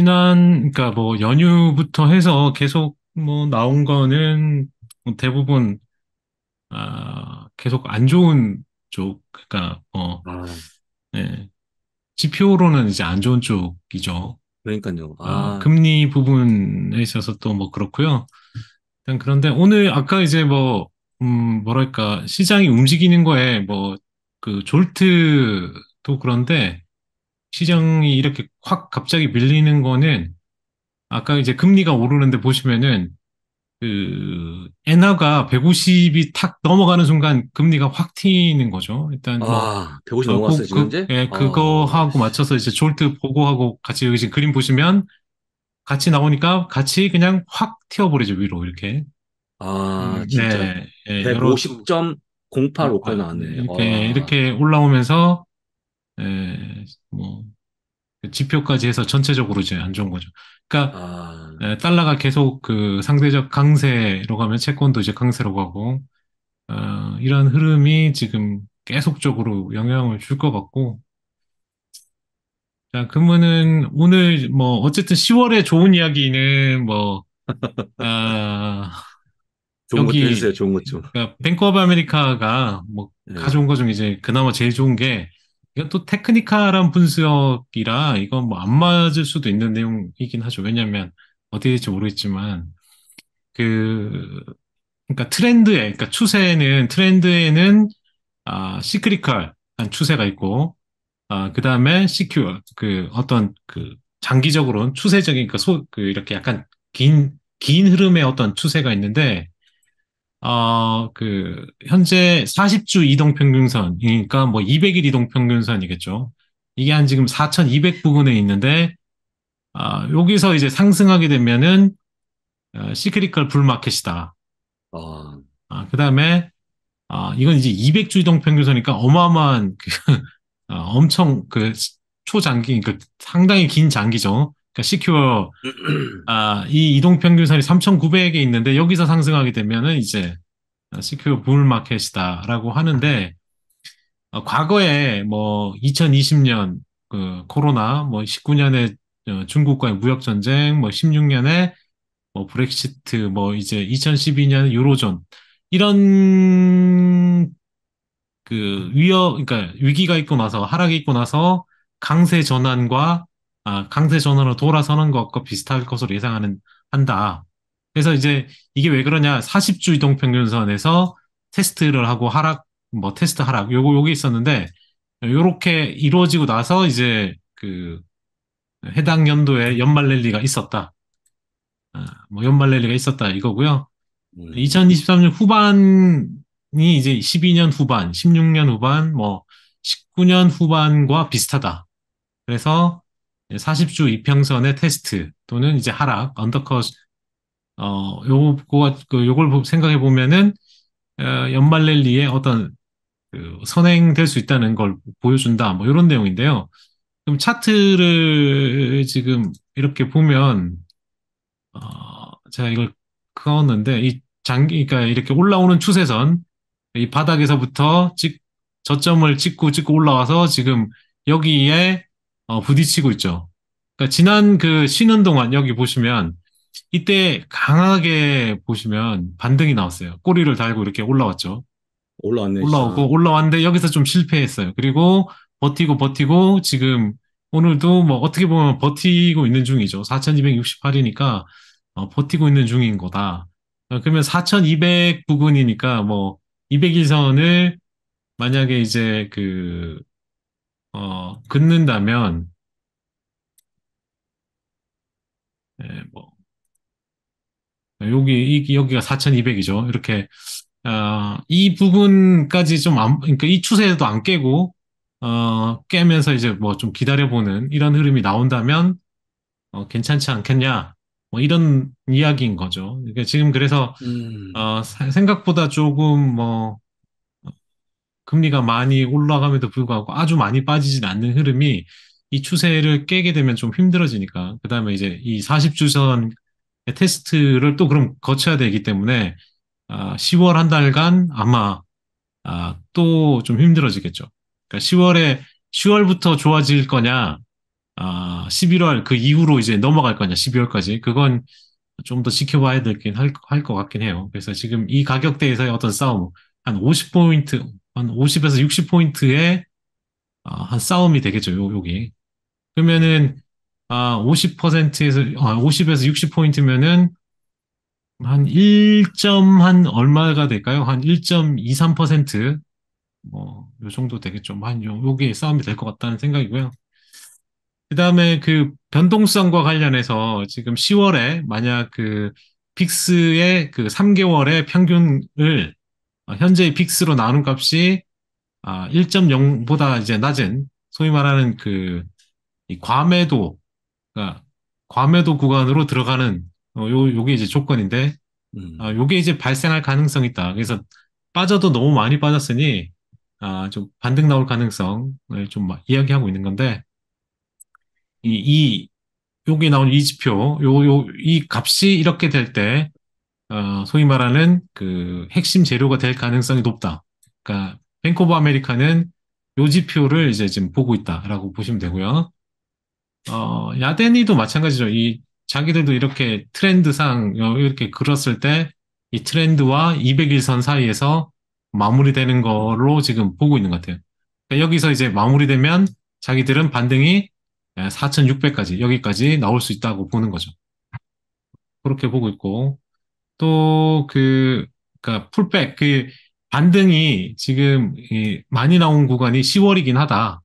지난 그러니까 뭐 연휴부터 해서 계속 뭐 나온 거는 대부분 아, 계속 안 좋은 쪽 그러니까 어 아. 예. 지표로는 이제 안 좋은 쪽이죠. 그러니까요. 어, 아. 어, 금리 부분에 있어서 또뭐 그렇고요. 일단 그런데 오늘 아까 이제 뭐 음, 뭐랄까 시장이 움직이는 거에 뭐그 졸트도 그런데 시장이 이렇게 확 갑자기 밀리는 거는 아까 이제 금리가 오르는데 보시면은 그 엔화가 150이 탁 넘어가는 순간 금리가 확 튀는 거죠. 일단 아, 150 뭐 어, 넘어갔어요, 그, 현재? 그, 예, 아. 그거하고 맞춰서 이제 졸트 보고하고 같이 여기 지금 그림 보시면 같이 나오니까 같이 그냥 확 튀어버리죠, 위로 이렇게. 아, 음, 네. 진짜. 네, 예, 150.085까지 나왔네. 이렇게, 와. 이렇게 올라오면서 예, 뭐 그 지표까지 해서 전체적으로 이제 안 좋은 거죠. 그러니까 아, 예, 달러가 계속 그 상대적 강세로 가면 채권도 이제 강세로 가고 어, 이런 흐름이 지금 계속적으로 영향을 줄 것 같고 자, 그러면은 오늘 뭐 어쨌든 10월에 좋은 이야기는 뭐 아, 좋은 여기 좀 해주세요. 좋은 것 좀. 그러니까 뱅크 오브 아메리카가 뭐 네. 가져온 거 중에 이제 그나마 제일 좋은 게 이건 또 테크니컬한 분석이라 이건 뭐 안 맞을 수도 있는 내용이긴 하죠. 왜냐면어디일지 모르겠지만 그 그러니까 트렌드에 그러니까 추세는 트렌드에는 아 시크리컬한 추세가 있고 아 그다음에 시큐어 그 어떤 그 장기적으로는 추세적인 그니까소그 그 이렇게 약간 긴 긴 흐름의 어떤 추세가 있는데 어, 그, 현재 40주 이동 평균선, 이니까뭐 200일 이동 평균선이겠죠. 이게 한 지금 4,200 부근에 있는데, 아, 어, 여기서 이제 상승하게 되면은, 어, 시크릿컬 불마켓이다. 어. 아, 아 그 다음에, 아, 이건 이제 200주 이동 평균선이니까 어마어마한 그, 어, 엄청 그 초장기, 그 상당히 긴 장기죠. 그러니까 시큐어 아, 이 이동 평균선이 3,900에 있는데 여기서 상승하게 되면은 이제 시큐어 불 마켓이다라고 하는데 어, 과거에 뭐 2020년 그 코로나 뭐 19년에 어, 중국과의 무역 전쟁 뭐 16년에 뭐 브렉시트 뭐 이제 2012년 유로존 이런 그 위협 그러니까 위기가 있고 나서 하락이 있고 나서 강세 전환과 아, 강세 전환으로 돌아서는 것과 비슷할 것으로 예상하는 한다. 그래서 이제 이게 왜 그러냐? 40주 이동 평균선에서 테스트를 하고 하락 뭐 테스트 하락 요거 요게 있었는데 요렇게 이루어지고 나서 이제 그 해당 연도에 연말 랠리가 있었다. 아, 뭐 연말 랠리가 있었다 이거고요. 2023년 음. 후반이 이제 12년 후반, 16년 후반, 뭐 19년 후반과 비슷하다. 그래서 40주 이평선의 테스트 또는 이제 하락, 언더컷, 어, 요거, 그, 요걸 생각해 보면은, 어, 연말 랠리에 어떤, 그, 선행될 수 있다는 걸 보여준다. 뭐, 이런 내용인데요. 그럼 차트를 지금 이렇게 보면, 어, 제가 이걸 그었는데, 이장 그러니까 이렇게 올라오는 추세선, 이 바닥에서부터 찍, 저점을 찍고 찍고 올라와서 지금 여기에 어, 부딪히고 있죠. 그러니까 지난 그 쉬는 동안 여기 보시면 이때 강하게 보시면 반등이 나왔어요. 꼬리를 달고 이렇게 올라왔죠. 올라왔네. 올라오고 진짜. 올라왔는데 여기서 좀 실패했어요. 그리고 버티고 버티고 지금 오늘도 뭐 어떻게 보면 버티고 있는 중이죠. 4,268이니까 어, 버티고 있는 중인 거다. 어, 그러면 4,200 부근이니까 뭐 200일선을 만약에 이제 그, 어, 긋는다면 예, 뭐 여기 여기가 4,200이죠. 이렇게 어, 이 부분까지 좀 안, 그러니까 이 추세도 안 깨고 어, 깨면서 이제 뭐 좀 기다려보는 이런 흐름이 나온다면 어, 괜찮지 않겠냐. 뭐 이런 이야기인 거죠. 그러니까 지금 그래서 음. 어, 생각보다 조금 뭐 금리가 많이 올라감에도 불구하고 아주 많이 빠지진 않는 흐름이 이 추세를 깨게 되면 좀 힘들어지니까 그 다음에 이제 이 40주선 테스트를 또 그럼 거쳐야 되기 때문에 아, 10월 한 달간 아마 아, 또 좀 힘들어지겠죠. 그러니까 10월에 10월부터 좋아질 거냐, 아, 11월 그 이후로 이제 넘어갈 거냐, 12월까지 그건 좀 더 지켜봐야 될긴 할, 할것 같긴 해요. 그래서 지금 이 가격대에서의 어떤 싸움 한 50포인트, 한 50에서 60포인트의 아, 한 싸움이 되겠죠. 요, 여기 그러면은 아, 50%에서 아, 50에서 60포인트면은 한 1. 한 얼마가 될까요? 한 1.23%. 뭐, 요 정도 되겠죠. 뭐한 요, 게 싸움이 될 것 같다는 생각이고요. 그 다음에 그 변동성과 관련해서 지금 10월에 만약 그 픽스의 그 3개월의 평균을 어, 현재의 픽스로 나눈 값이 아, 1.0보다 이제 낮은 소위 말하는 그이 과매도, 그러니까 과매도 구간으로 들어가는 어, 요, 요게 이제 조건인데, 음. 아, 요게 이제 발생할 가능성이 있다. 그래서 빠져도 너무 많이 빠졌으니, 아, 좀 반등 나올 가능성을 좀 이야기하고 있는 건데, 이, 이, 여기 나온 이 지표, 요, 요, 이 값이 이렇게 될 때, 어, 소위 말하는 그 핵심 재료가 될 가능성이 높다. 그러니까, 뱅크 오브 아메리카는 요 지표를 이제 지금 보고 있다라고 보시면 되고요. 어, 야덴이도 마찬가지죠. 이 자기들도 이렇게 트렌드상 어, 이렇게 그렸을 때 이 트렌드와 200일선 사이에서 마무리되는 거로 지금 보고 있는 것 같아요. 그러니까 여기서 이제 마무리되면 자기들은 반등이 4,600까지 예, 여기까지 나올 수 있다고 보는 거죠. 그렇게 보고 있고 또 그 그러니까 풀백 그 반등이 지금 많이 나온 구간이 10월이긴 하다.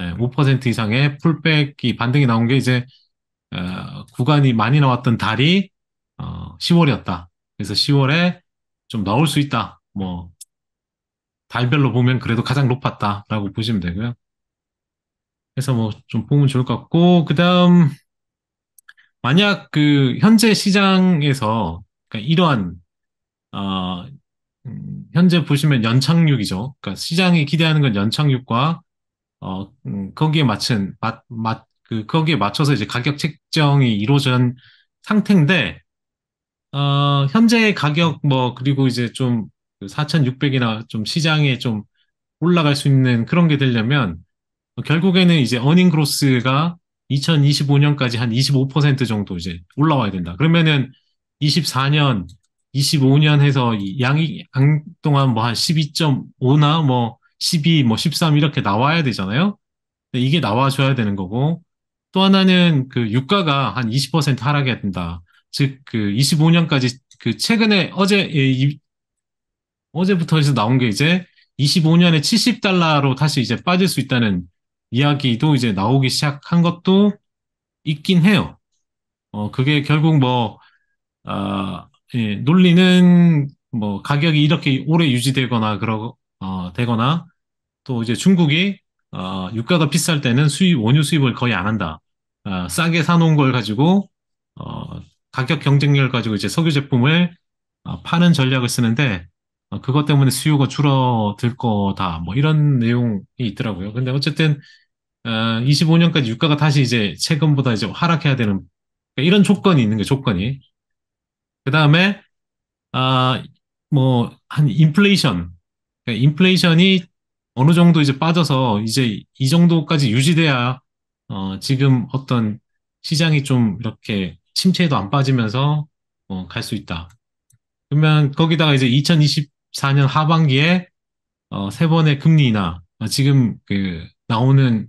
네, 5% 이상의 풀백이 반등이 나온 게 이제 어, 구간이 많이 나왔던 달이 어, 10월이었다. 그래서 10월에 좀 나올 수 있다. 뭐 달별로 보면 그래도 가장 높았다라고 보시면 되고요. 그래서 뭐 좀 보면 좋을 것 같고 그다음 만약 그 현재 시장에서 그러니까 이러한 어, 음, 현재 보시면 연착륙이죠. 그러니까 시장이 기대하는 건 연착륙과 어, 음, 거기에 맞춘, 맞, 맞, 그, 거기에 맞춰서 이제 가격 책정이 이루어진 상태인데, 어, 현재 가격 뭐, 그리고 이제 좀 4,600이나 그 좀 시장에 좀 올라갈 수 있는 그런 게 되려면, 어, 결국에는 이제 어닝 그로스가 2025년까지 한 25% 정도 이제 올라와야 된다. 그러면은 24년, 25년 해서 양이 양 동안 뭐 한 12.5나 뭐 12, 뭐13 이렇게 나와야 되잖아요. 이게 나와줘야 되는 거고 또 하나는 그 유가가 한 20% 하락해야 된다. 즉그 25년까지 그 최근에 어제 이, 어제부터 해서 나온 게 이제 25년에 70달러로 다시 이제 빠질 수 있다는 이야기도 이제 나오기 시작한 것도 있긴 해요. 어 그게 결국 뭐 아, 예, 논리는 뭐 가격이 이렇게 오래 유지되거나 그러 어 되거나 또 이제 중국이 어, 유가가 비쌀 때는 수입 원유 수입을 거의 안 한다. 어, 싸게 사놓은 걸 가지고 어, 가격 경쟁력을 가지고 이제 석유 제품을 어, 파는 전략을 쓰는데 어, 그것 때문에 수요가 줄어들 거다. 뭐 이런 내용이 있더라고요. 근데 어쨌든 어, 25년까지 유가가 다시 이제 최근보다 이제 하락해야 되는 그러니까 이런 조건이 있는 게 조건이. 그 다음에 아뭐한 인플레이션. 그러니까 인플레이션이 어느 정도 이제 빠져서 이제 이 정도까지 유지돼야 어, 지금 어떤 시장이 좀 이렇게 침체에도 안 빠지면서 어, 갈 수 있다. 그러면 거기다가 이제 2024년 하반기에 어, 세 번의 금리 나하 어, 지금 그 나오는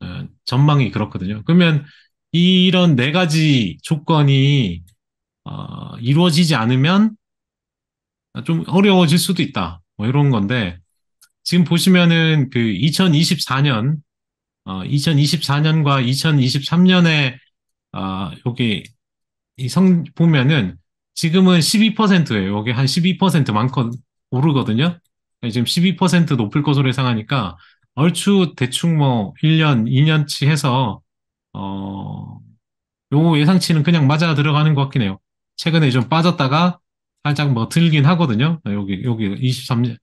어, 전망이 그렇거든요. 그러면 이런 네 가지 조건이 어, 이루어지지 않으면 좀 어려워질 수도 있다. 뭐 이런 건데 지금 보시면은 그 2024년, 어, 2024년과 2023년에, 어, 여기, 이 성, 보면은 지금은 12%예요. 여기 한12%많고 오르거든요. 네, 지금 12% 높을 것으로 예상하니까 얼추 대충 뭐 1년, 2년치 해서, 어, 요 예상치는 그냥 맞아 들어가는 것 같긴 해요. 최근에 좀 빠졌다가 살짝 뭐 들긴 하거든요. 네, 여기, 여기 23년,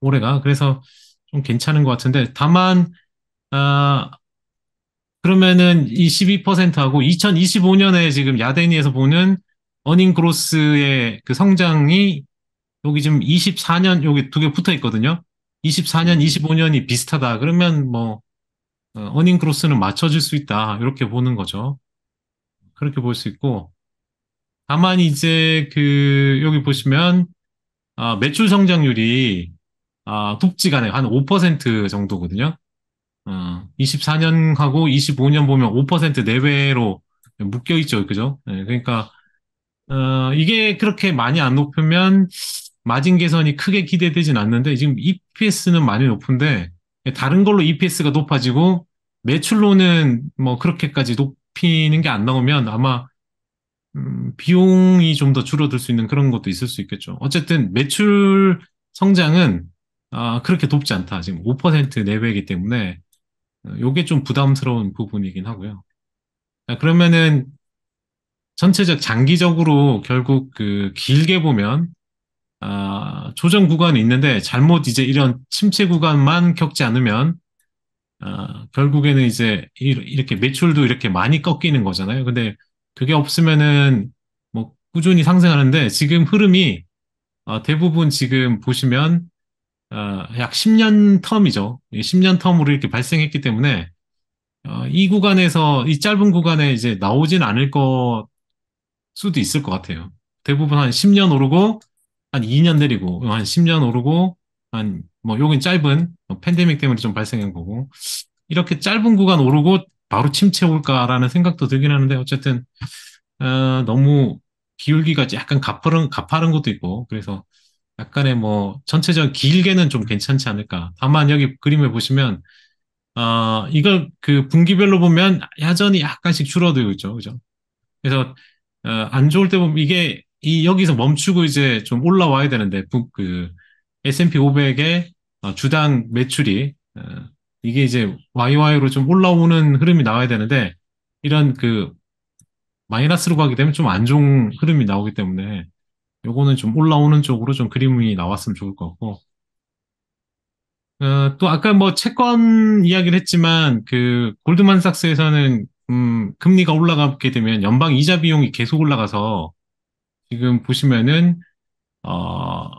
올해가 그래서 좀 괜찮은 것 같은데 다만 아 그러면은 이 12%하고 2025년에 지금 야데니에서 보는 어닝 그로스의 그 성장이 여기 지금 24년 여기 두 개 붙어 있거든요. 24년, 25년이 음. 비슷하다. 그러면 뭐 어, 어닝 그로스는 맞춰질 수 있다. 이렇게 보는 거죠. 그렇게 볼 수 있고 다만 이제 그 여기 보시면 아, 매출 성장률이 아, 톱지간에 가한5% 정도거든요. 어, 24년하고 25년 보면 5% 내외로 묶여 있죠. 그죠? 네, 그러니까 어, 이게 그렇게 많이 안 높으면 마진 개선이 크게 기대되진 않는데 지금 EPS는 많이 높은데 다른 걸로 EPS가 높아지고 매출로는 뭐 그렇게까지 높이는 게 안 나오면 아마 음, 비용이 좀 더 줄어들 수 있는 그런 것도 있을 수 있겠죠. 어쨌든 매출 성장은 아, 그렇게 높지 않다. 지금 5% 내외이기 때문에 요게 좀 부담스러운 부분이긴 하고요. 아, 그러면은 전체적 장기적으로 결국 그 길게 보면 아, 조정 구간이 있는데 잘못 이제 이런 침체 구간만 겪지 않으면 아, 결국에는 이제 이렇게 매출도 이렇게 많이 꺾이는 거잖아요. 근데 그게 없으면은 뭐 꾸준히 상승하는데 지금 흐름이 아, 대부분 지금 보시면 어, 약 10년 텀이죠. 10년 텀으로 이렇게 발생했기 때문에 어, 이 구간에서 이 짧은 구간에 이제 나오진 않을 것 수도 있을 것 같아요. 대부분 한 10년 오르고 한 2년 내리고 한 10년 오르고 한 뭐여긴 짧은 팬데믹 때문에 좀 발생한 거고 이렇게 짧은 구간 오르고 바로 침체 올까라는 생각도 들긴 하는데 어쨌든 어, 너무 비율기가 약간 가파른 가파른 것도 있고 그래서 약간의 뭐 전체적 길게는 좀 괜찮지 않을까. 다만 여기 그림을 보시면 어, 이걸 그 분기별로 보면 야전이 약간씩 줄어들고 있죠. 그죠? 그래서 어, 안 좋을 때 보면 이게 이 여기서 멈추고 이제 좀 올라와야 되는데 북, 그 S&P 500의 어, 주당 매출이 어, 이게 이제 YY로 좀 올라오는 흐름이 나와야 되는데 이런 그 마이너스로 가게 되면 좀 안 좋은 흐름이 나오기 때문에 요거는 좀 올라오는 쪽으로 좀 그림이 나왔으면 좋을 것 같고. 어, 또 아까 뭐 채권 이야기를 했지만 그 골드만삭스에서는 음, 금리가 올라가게 되면 연방 이자 비용이 계속 올라가서 지금 보시면은 어,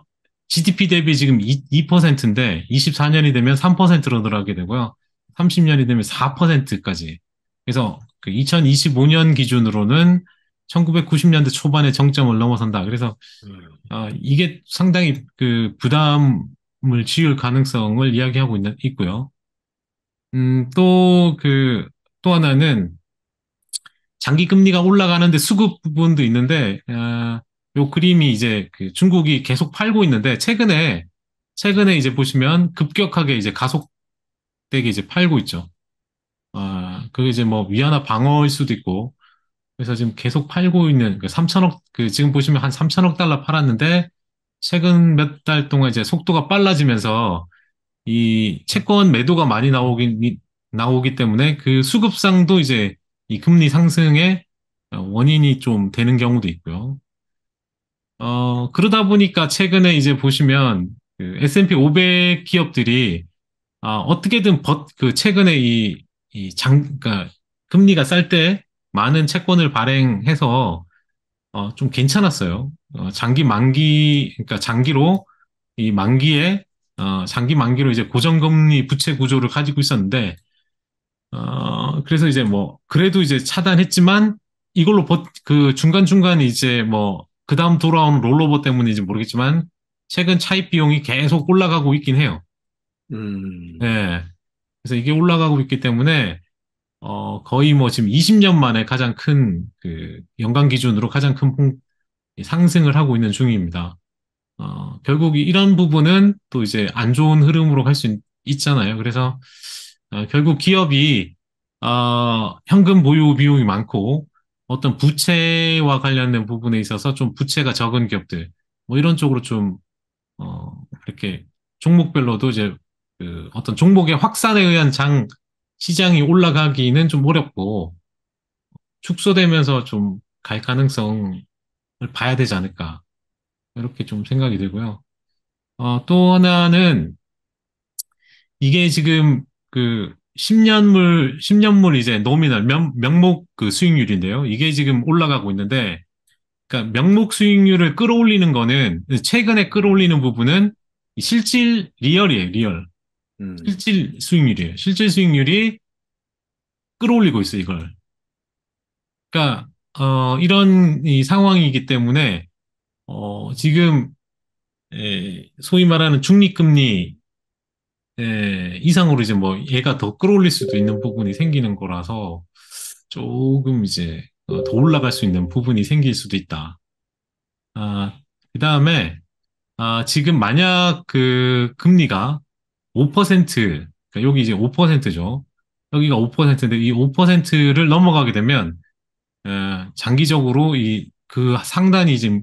GDP 대비 지금 2, 2%인데 24년이 되면 3%로 늘어나게 되고요. 30년이 되면 4%까지. 그래서 그 2025년 기준으로는 1990년대 초반에 정점을 넘어선다. 그래서 음. 아, 이게 상당히 그 부담을 지을 가능성을 이야기하고 있, 있고요. 음, 또 그, 또 하나는 장기 금리가 올라가는데 수급 부분도 있는데, 아, 요 그림이 이제 그 중국이 계속 팔고 있는데, 최근에, 최근에 이제 보시면 급격하게 이제 가속되게 이제 팔고 있죠. 아, 그게 이제 뭐 위안화 방어일 수도 있고, 그래서 지금 계속 팔고 있는 그 3천억 그 지금 보시면 한 3천억 달러 팔았는데 최근 몇 달 동안 이제 속도가 빨라지면서 이 채권 매도가 많이 나오기 나오기 때문에 그 수급상도 이제 이 금리 상승의 원인이 좀 되는 경우도 있고요. 어 그러다 보니까 최근에 이제 보시면 그 S&P 500 기업들이 아 어떻게든 벗그 최근에 이 이 장 그러니까 금리가 쌀때 많은 채권을 발행해서 어, 좀 괜찮았어요. 어, 장기 만기, 그러니까 장기로 이 만기에 어, 장기 만기로 이제 고정금리 부채 구조를 가지고 있었는데 어, 그래서 이제 뭐 그래도 이제 차단했지만 이걸로 버, 그 중간 중간 이제 뭐 그 다음 돌아온 롤로버 때문인지 모르겠지만 최근 차입 비용이 계속 올라가고 있긴 해요. 음. 네. 그래서 이게 올라가고 있기 때문에 어, 거의 뭐 지금 20년 만에 가장 큰, 그, 연간 기준으로 가장 큰 품, 상승을 하고 있는 중입니다. 어, 결국 이런 부분은 또 이제 안 좋은 흐름으로 갈 수 있잖아요. 그래서, 어, 결국 기업이, 어, 현금 보유 비용이 많고, 어떤 부채와 관련된 부분에 있어서 좀 부채가 적은 기업들, 뭐 이런 쪽으로 좀, 어, 이렇게 종목별로도 이제, 그 어떤 종목의 확산에 의한 장, 시장이 올라가기는 좀 어렵고 축소되면서 좀 갈 가능성을 봐야 되지 않을까 이렇게 좀 생각이 들고요. 어, 또 하나는 이게 지금 그 10년물 10년물 이제 노미널 명, 명목 그 수익률인데요. 이게 지금 올라가고 있는데 그러니까 명목 수익률을 끌어올리는 거는 최근에 끌어올리는 부분은 실질 리얼이에요, 리얼. 음. 실질 수익률이에요. 실질 수익률이 끌어올리고 있어 이걸. 그러니까 어, 이런 이 상황이기 때문에 어, 지금 에, 소위 말하는 중립금리 에, 이상으로 이제 뭐 얘가 더 끌어올릴 수도 있는 부분이 생기는 거라서 조금 이제 어, 더 올라갈 수 있는 부분이 생길 수도 있다. 아, 그 다음에 아, 지금 만약 그 금리가 5% 그러니까 여기 이제 5%죠. 여기가 5%인데 이 5%를 넘어가게 되면 어, 장기적으로 이 그 상단이 지금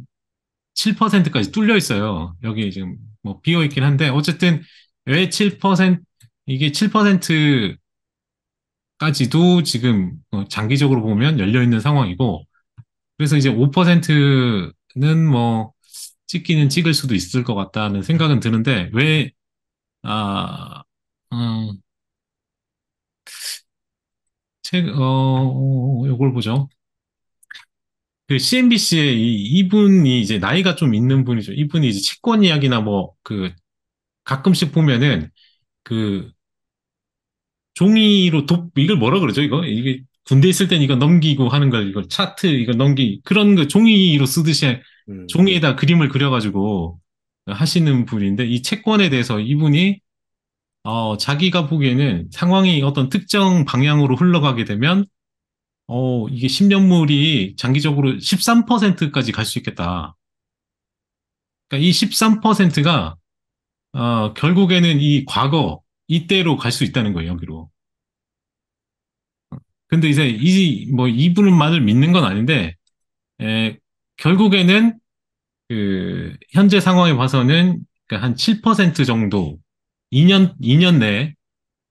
7%까지 뚫려 있어요. 여기 지금 뭐 비어 있긴 한데 어쨌든 왜 7% 이게 7%까지도 지금 어, 장기적으로 보면 열려 있는 상황이고 그래서 이제 5%는 뭐 찍기는 찍을 수도 있을 것 같다는 생각은 드는데 왜 아, 음, 책, 어, 어 요걸 보죠. 그 CNBC의 이, 분이 이제 나이가 좀 있는 분이죠. 이분이 이제 채권 이야기나 뭐, 그, 가끔씩 보면은, 그, 종이로 돕, 이걸 뭐라 그러죠, 이거? 이게 군대 있을 땐 이거 넘기고 하는 걸, 이걸 차트, 이거 넘기, 그런 거 그 종이로 쓰듯이 음. 종이에다 그림을 그려가지고 하시는 분인데 이 채권에 대해서 이분이 어, 자기가 보기에는 상황이 어떤 특정 방향으로 흘러가게 되면 어, 이게 10년물이 장기적으로 13%까지 갈 수 있겠다. 그러니까 이 13%가 어, 결국에는 이 과거 이때로 갈 수 있다는 거예요, 여기로. 근데 이제 이 뭐 이분만을 믿는 건 아닌데 에, 결국에는 그 현재 상황에 봐서는 그러니까 한7% 정도 2년 2년 내에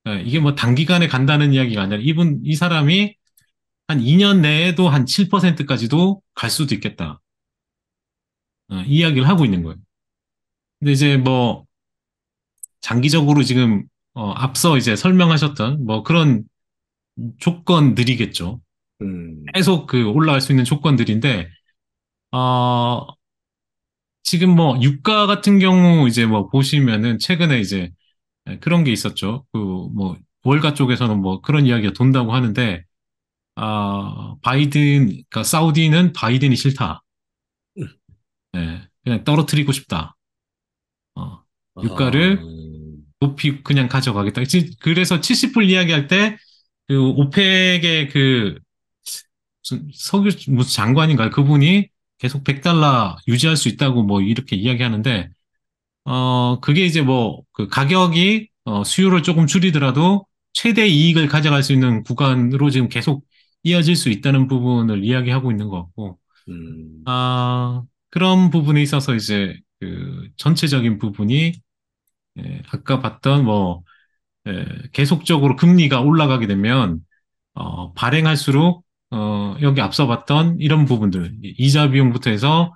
어, 이게 뭐 단기간에 간다는 이야기가 아니라 이분 이 사람이 한 2년 내에도 한 7%까지도 갈 수도 있겠다. 어, 이야기를 하고 있는 거예요. 근데 이제 뭐 장기적으로 지금 어, 앞서 이제 설명하셨던 뭐 그런 조건들이겠죠. 음. 계속 그 올라갈 수 있는 조건들인데 어, 지금 뭐 유가 같은 경우 이제 뭐 보시면은 최근에 이제 그런 게 있었죠. 그 뭐 월가 쪽에서는 뭐 그런 이야기가 돈다고 하는데 아 바이든 그러니까 사우디는 바이든이 싫다. 네, 그냥 떨어뜨리고 싶다. 어, 유가를 아... 높이 그냥 가져가겠다. 그래서 70불 이야기할 때 그 오펙의 그 석유 무슨 장관인가요? 그분이 계속 100달러 유지할 수 있다고 뭐 이렇게 이야기하는데 어 그게 이제 뭐그 가격이 어 수요를 조금 줄이더라도 최대 이익을 가져갈 수 있는 구간으로 지금 계속 이어질 수 있다는 부분을 이야기하고 있는 것 같고 음. 아 그런 부분에 있어서 이제 그 전체적인 부분이 예, 아까 봤던 뭐 예, 계속적으로 금리가 올라가게 되면 어, 발행할수록 어, 여기 앞서 봤던 이런 부분들, 이자 비용부터 해서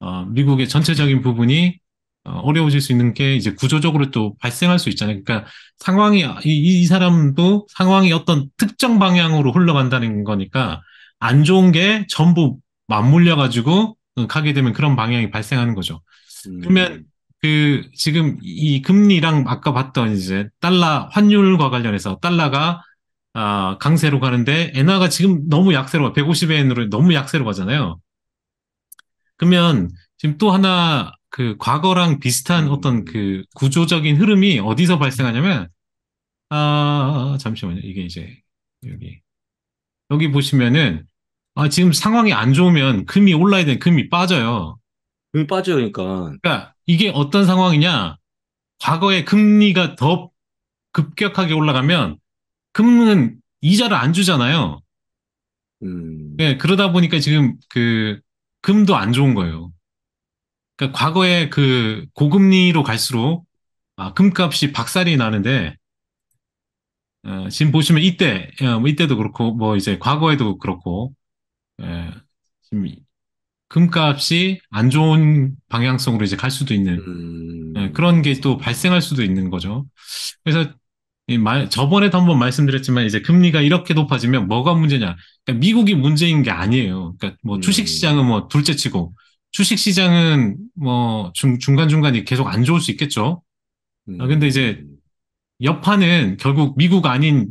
어, 미국의 전체적인 부분이 어, 어려워질 수 있는 게 이제 구조적으로 또 발생할 수 있잖아요. 그러니까 상황이 이, 이 사람도 상황이 어떤 특정 방향으로 흘러간다는 거니까 안 좋은 게 전부 맞물려 가지고 어, 가게 되면 그런 방향이 발생하는 거죠. 음. 그러면 그 지금 이 금리랑 아까 봤던 이제 달러 환율과 관련해서 달러가 아, 강세로 가는데 엔화가 지금 너무 약세로 150엔으로 너무 약세로 가잖아요. 그러면 지금 또 하나 그 과거랑 비슷한 음. 어떤 그 구조적인 흐름이 어디서 발생하냐면 아, 잠시만요. 이게 이제 여기 여기 보시면은 아, 지금 상황이 안 좋으면 금이 올라야 되는 금이 빠져요. 금이 빠져요, 그러니까. 그러니까 이게 어떤 상황이냐? 과거에 금리가 더 급격하게 올라가면 금은 이자를 안 주잖아요. 음. 네, 그러다 보니까 지금 그 금도 안 좋은 거예요. 그러니까 과거에 그 고금리로 갈수록 아, 금값이 박살이 나는데 어, 지금 보시면 이때 어, 뭐 이때도 그렇고 뭐 이제 과거에도 그렇고 예, 지금 금값이 안 좋은 방향성으로 이제 갈 수도 있는 음... 예, 그런 게 또 발생할 수도 있는 거죠. 그래서 이 말, 저번에도 한 번 말씀드렸지만 이제 금리가 이렇게 높아지면 뭐가 문제냐? 그러니까 미국이 문제인 게 아니에요. 그러니까 뭐 음. 주식 시장은 뭐 둘째치고 주식 시장은 뭐 중, 간 중간이 계속 안 좋을 수 있겠죠. 아, 음. 아, 근데 이제 여파는 결국 미국 아닌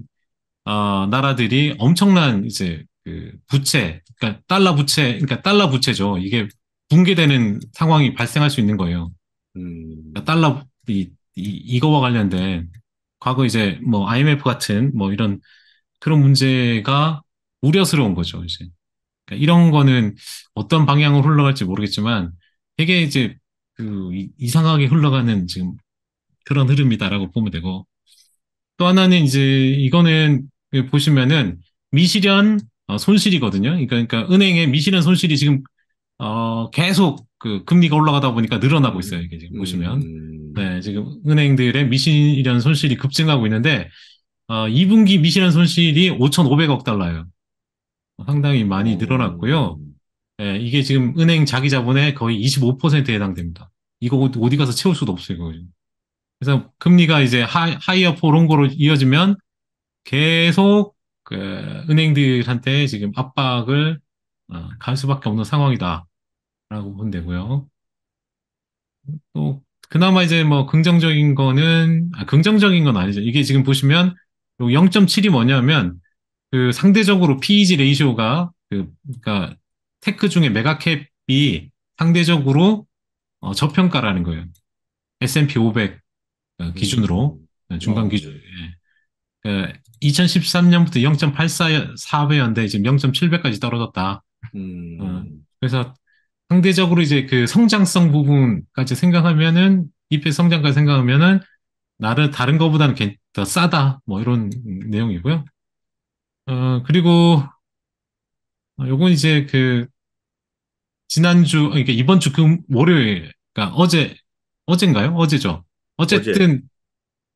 어, 나라들이 엄청난 이제 그 부채, 그러니까 달러 부채, 그러니까 달러 부채죠. 이게 붕괴되는 상황이 발생할 수 있는 거예요. 음. 그러니까 달러 이, 이 이거와 관련된 과거 이제 뭐 IMF 같은 뭐 이런 그런 문제가 우려스러운 거죠, 이제. 그러니까 이런 거는 어떤 방향으로 흘러갈지 모르겠지만 되게 이제 그 이상하게 흘러가는 지금 그런 흐름이다라고 보면 되고 또 하나는 이제 이거는 보시면은 미실현 어, 손실이거든요. 그러니까, 그러니까, 은행의 미실현 손실이 지금 어, 계속 그 금리가 올라가다 보니까 늘어나고 있어요. 이게 지금 음, 보시면. 음. 네, 지금 은행들의 미신이라는 손실이 급증하고 있는데, 어, 2분기 미신현 손실이 5,500억 달러예요. 상당히 많이 어. 늘어났고요. 네, 이게 지금 은행 자기 자본의 거의 25%에 해당됩니다. 이거 어디 가서 채울 수도 없어요, 이거. 그래서 금리가 이제 하이, 하이어 포 롱고로 이어지면 계속 그 은행들한테 지금 압박을 아, 갈 수밖에 없는 상황이다라고 보면 되고요. 또 그나마 이제 뭐 긍정적인 거는 아, 긍정적인 건 아니죠. 이게 지금 보시면 0.7이 뭐냐면 그 상대적으로 PEG 레이시가그 그러니까 테크 중에 메가캡이 상대적으로 어, 저평가라는 거예요. S&P 500 어, 음. 기준으로 네, 중간 아, 네. 기준. 2013년부터 0 8 4배였는데 지금 0.7배까지 떨어졌다. 음. 어, 그래서 상대적으로 이제 그 성장성 부분까지 생각하면은 잎의 성장까지 생각하면은 나를 다른 것보다는더 싸다 뭐 이런 내용이고요. 어 그리고 어, 요건 이제 그 지난주 어, 그러니까 이번 주 금 월요일 그러니까 어제 어젠가요? 어제죠. 어쨌든 어제.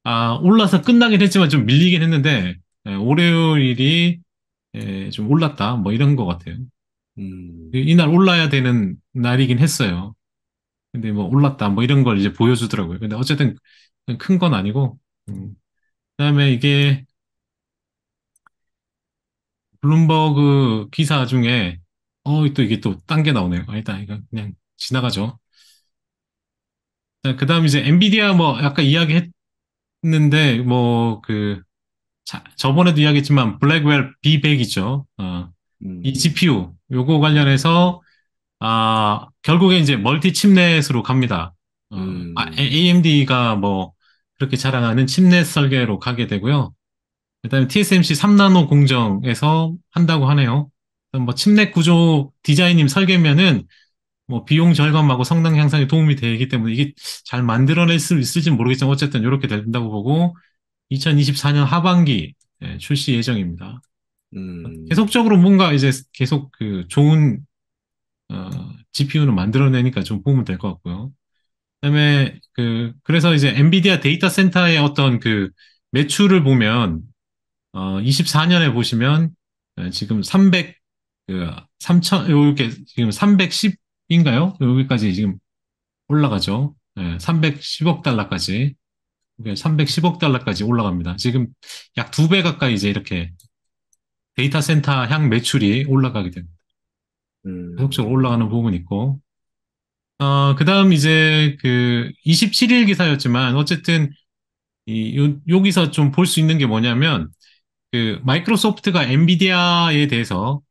아 올라서 끝나긴 했지만 좀 밀리긴 했는데 예, 월요일이 예, 좀 올랐다 뭐 이런 것 같아요. 음. 이날 올라야 되는 날이긴 했어요. 근데 뭐 올랐다 뭐 이런 걸 이제 보여주더라고요. 근데 어쨌든 큰 건 아니고. 음. 그다음에 이게 블룸버그 기사 중에 어또 이게 또 딴 게 나오네요. 아니다 이거 그냥 지나가죠. 그다음 이제 엔비디아 뭐 아까 이야기했는데 뭐 그 저번에도 이야기했지만 블랙웰 B100 있죠. 어, 음. 이 GPU 요거 관련해서 아 결국에 이제 멀티 칩넷으로 갑니다. 어, 음. 아, AMD가 뭐 그렇게 자랑하는 칩넷 설계로 가게 되고요. 그다음에 TSMC 3나노 공정에서 한다고 하네요. 뭐 칩넷 구조 디자인님 설계면은 뭐 비용 절감하고 성능 향상에 도움이 되기 때문에 이게 잘 만들어낼 수 있을지 모르겠지만 어쨌든 이렇게 된다고 보고 2024년 하반기 예, 출시 예정입니다. 음. 계속적으로 뭔가 이제 계속 그 좋은 어, GPU를 만들어내니까 좀 보면 될 것 같고요. 그다음에 그 그래서 이제 엔비디아 데이터 센터의 어떤 그 매출을 보면 어 24년에 보시면 어, 지금 300그 3천 요렇게 지금 310인가요? 여기까지 지금 올라가죠. 네, 예, 310억 달러까지 310억 그러니까 달러까지 올라갑니다. 지금 약 두 배 가까이 이제 이렇게 데이터 센터 향 매출이 올라가게 됩니다. 음. 계속적으로 올라가는 부분이 있고, 어, 그 다음 이제 그 27일 기사였지만, 어쨌든 이, 요, 여기서 좀 볼 수 있는 게 뭐냐면, 그 마이크로소프트가 엔비디아에 대해서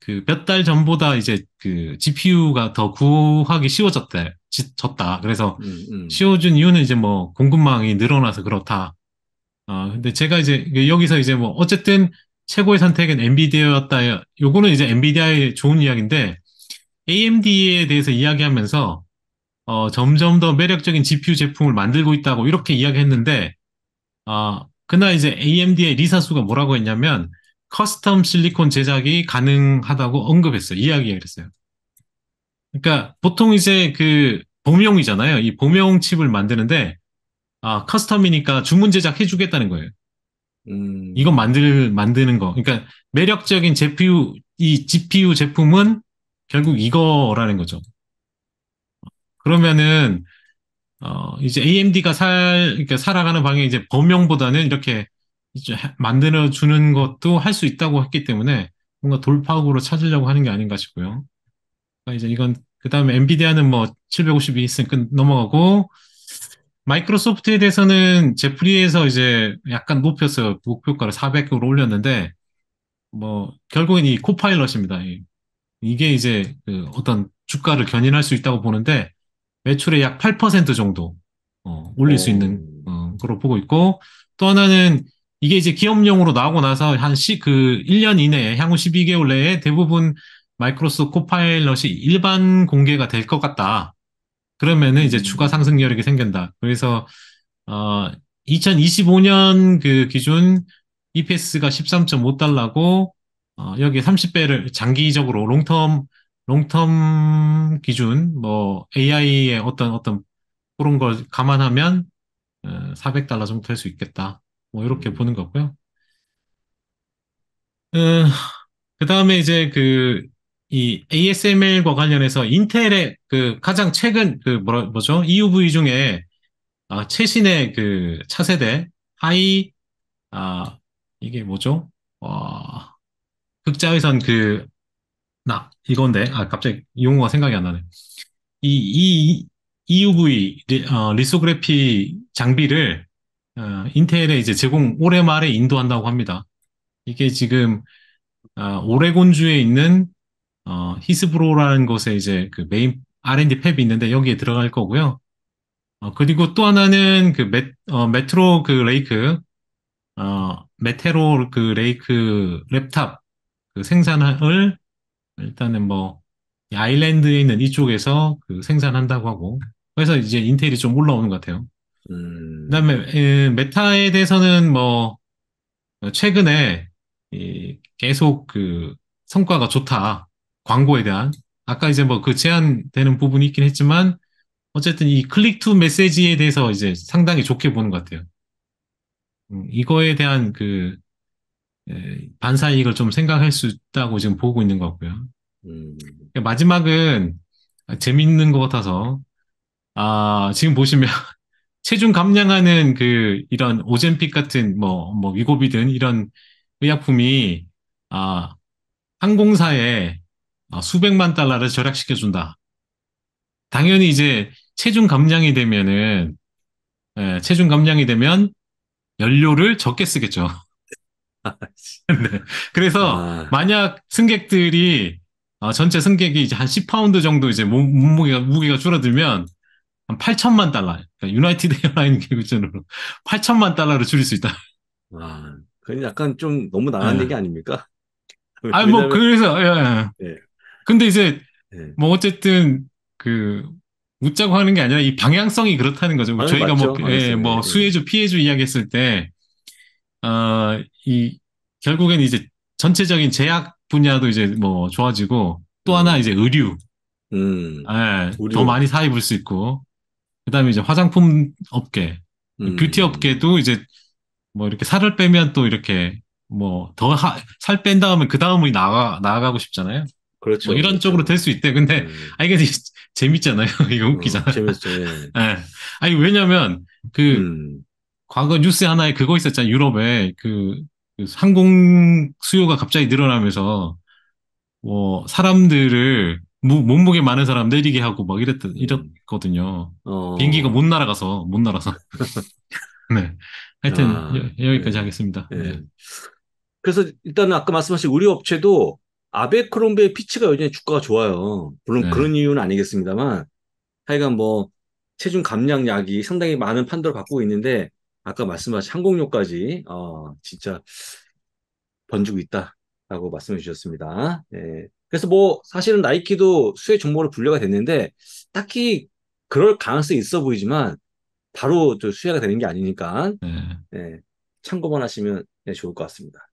그 몇 달 전보다 이제 그 GPU가 더 구하기 쉬워졌다. 지, 졌다. 그래서 음, 음. 쉬워준 이유는 이제 뭐 공급망이 늘어나서 그렇다. 아, 어, 근데 제가 이제 여기서 이제 뭐 어쨌든 최고의 선택은 엔비디아였다. 요거는 이제 엔비디아의 좋은 이야기인데 AMD에 대해서 이야기하면서 어, 점점 더 매력적인 GPU 제품을 만들고 있다고 이렇게 이야기했는데 어, 그날 이제 AMD의 리사수가 뭐라고 했냐면 커스텀 실리콘 제작이 가능하다고 언급했어요. 이야기를 했어요. 그러니까 보통 이제 그 범용이잖아요. 이봄용 칩을 만드는데 아, 커스텀이니까 주문 제작 해주겠다는 거예요. 음. 이거 만들 만드는 거. 그러니까 매력적인 GPU 이 GPU 제품은 결국 이거라는 거죠. 그러면은 어 이제 AMD가 살 그러니까 살아가는 방향 이제 범용보다는 이렇게 이제 만들어 주는 것도 할 수 있다고 했기 때문에 뭔가 돌파구로 찾으려고 하는 게 아닌가 싶고요. 그러니까 이제 이건 그다음에 엔비디아는 뭐 752인승 넘어가고 마이크로소프트에 대해서는 제프리에서 이제 약간 높였어요. 목표가를 400으로 올렸는데, 뭐, 결국엔 이 코파일럿입니다. 이게 이제 그 어떤 주가를 견인할 수 있다고 보는데, 매출의 약 8% 정도, 어, 올릴 수 있는, 어, 걸로 보고 있고, 또 하나는 이게 이제 기업용으로 나오고 나서 한 시, 그 1년 이내에, 향후 12개월 내에 대부분 마이크로소프트 코파일럿이 일반 공개가 될 것 같다. 그러면은 이제 음. 추가 상승 여력이 생긴다. 그래서 어 2025년 그 기준 EPS가 13.5달러고 어 여기 30배를 장기적으로 롱텀 롱텀 기준 뭐 AI의 어떤 어떤 그런 걸 감안하면 400달러 어, 정도 될 수 있겠다. 뭐 이렇게 음. 보는 거고요. 음, 그 다음에 이제 그이 ASML과 관련해서 인텔의 그 가장 최근 그 뭐라, 뭐죠? EUV 중에 아, 최신의 그 차세대 하이 아 이게 뭐죠? 와 극자외선 그 나 이건데 아 갑자기 용어가 생각이 안 나네. 이, 이 이, e EUV 리, 어, 리소그래피 장비를 어, 인텔에 이제 제공 올해 말에 인도한다고 합니다. 이게 지금 어, 오레곤주에 있는 어, 히스브로라는 곳에 이제 그 메인 R&D 팹이 있는데 여기에 들어갈 거고요. 어, 그리고 또 하나는 그 메, 어, 메트로 그 레이크, 어, 메테로 그 레이크 랩탑 그 생산을 일단은 뭐 아일랜드에 있는 이쪽에서 그 생산한다고 하고 그래서 이제 인텔이 좀 올라오는 것 같아요. 음. 그다음에 예, 메타에 대해서는 뭐 최근에 계속 그 성과가 좋다 광고에 대한 아까 이제 뭐 그 제한되는 부분이 있긴 했지만 어쨌든 이 클릭 투 메시지에 대해서 이제 상당히 좋게 보는 것 같아요. 음, 이거에 대한 그 반사 이익을 좀 생각할 수 있다고 지금 보고 있는 것 같고요. 음. 그러니까 마지막은 재밌는 것 같아서 아 지금 보시면 체중 감량하는 그 이런 오젠픽 같은 뭐뭐 뭐 위고비든 이런 의약품이 아 항공사에 아, 수백만 달러를 절약시켜준다. 당연히 이제 체중 감량이 되면은 예, 체중 감량이 되면 연료를 적게 쓰겠죠. 아, 네. 그래서 아... 만약 승객들이 어, 전체 승객이 이제 한 10파운드 정도 이제 몸, 무게가 무게가 줄어들면 한 8천만 달러, 그러니까 유나이티드 에어라인 기준으로 8천만 달러를 줄일 수 있다. 아, 그건 약간 좀 너무 나간 네. 얘기 아닙니까? 아, 뭐 그래서 예. 예. 근데 이제 네. 뭐 어쨌든 그 웃자고 하는 게 아니라 이 방향성이 그렇다는 거죠. 아니, 저희가 뭐 맞 예, 뭐, 예, 뭐 수혜주, 피해주 이야기했을 때, 아, 어, 이 결국엔 이제 전체적인 제약 분야도 이제 뭐 좋아지고 또 음. 하나 이제 의류, 음. 예, 더 많이 사입을 수 있고 그다음에 이제 화장품 업계, 음. 뷰티 업계도 이제 뭐 이렇게 살을 빼면 또 이렇게 뭐 더 살 뺀 다음에 그 다음으로 나가 나아가고 싶잖아요. 그렇죠. 뭐 이런 그렇죠. 쪽으로 될 수 있대. 근데 음. 아 이게 재밌잖아요. 이거 음, 웃기잖아요. 어, 재밌죠. 예. 네. 아니 왜냐면 그 음. 과거 뉴스 하나에 그거 있었잖아요. 유럽에 그, 그 항공 수요가 갑자기 늘어나면서 뭐 사람들을 무, 몸무게 많은 사람 내리게 하고 막 이랬, 음. 이랬거든요. 어... 비행기가 못 날아가서, 못 날아서. 네. 하여튼, 아, 여, 기까지 네. 예. 하겠습니다. 네. 네. 그래서 일단은 아까 말씀하신 우리 업체도 아베크롬베의 피치가 요즘에 주가가 좋아요. 물론 네. 그런 이유는 아니겠습니다만 하여간 뭐 체중 감량약이 상당히 많은 판도를 바꾸고 있는데 아까 말씀하신 항공료까지 어 진짜 번지고 있다라고 말씀해 주셨습니다. 예. 그래서 뭐 사실은 나이키도 수혜 종목으로 분류가 됐는데 딱히 그럴 가능성이 있어 보이지만 바로 저 수혜가 되는 게 아니니까 네. 예. 참고만 하시면 예, 좋을 것 같습니다.